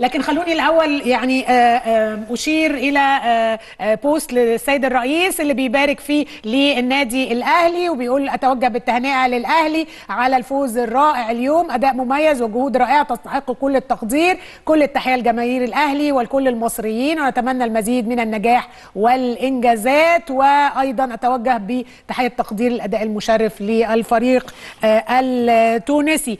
لكن خلوني الاول يعني آه، آه، اشير الى آه، بوست للسيد الرئيس اللي بيبارك فيه للنادي الاهلي وبيقول اتوجه بالتهنئه للاهلي على الفوز الرائع اليوم اداء مميز وجهود رائعه تستحق كل التقدير كل التحيه لجماهير الاهلي ولكل المصريين ونتمنى المزيد من النجاح والانجازات وايضا اتوجه بتحيه تقدير الاداء المشرف للفريق التونسي